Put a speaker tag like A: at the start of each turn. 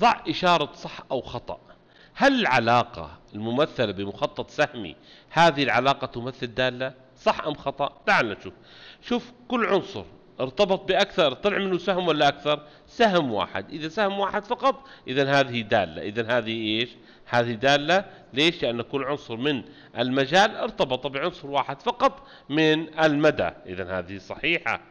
A: ضع إشارة صح أو خطأ هل العلاقة الممثلة بمخطط سهمي هذه العلاقة تمثل دالة صح أم خطأ تعال نشوف شوف كل عنصر ارتبط بأكثر طلع منه سهم ولا أكثر سهم واحد إذا سهم واحد فقط إذا هذه دالة إذا هذه إيش هذه دالة ليش لأن كل عنصر من المجال ارتبط بعنصر واحد فقط من المدى إذا هذه صحيحة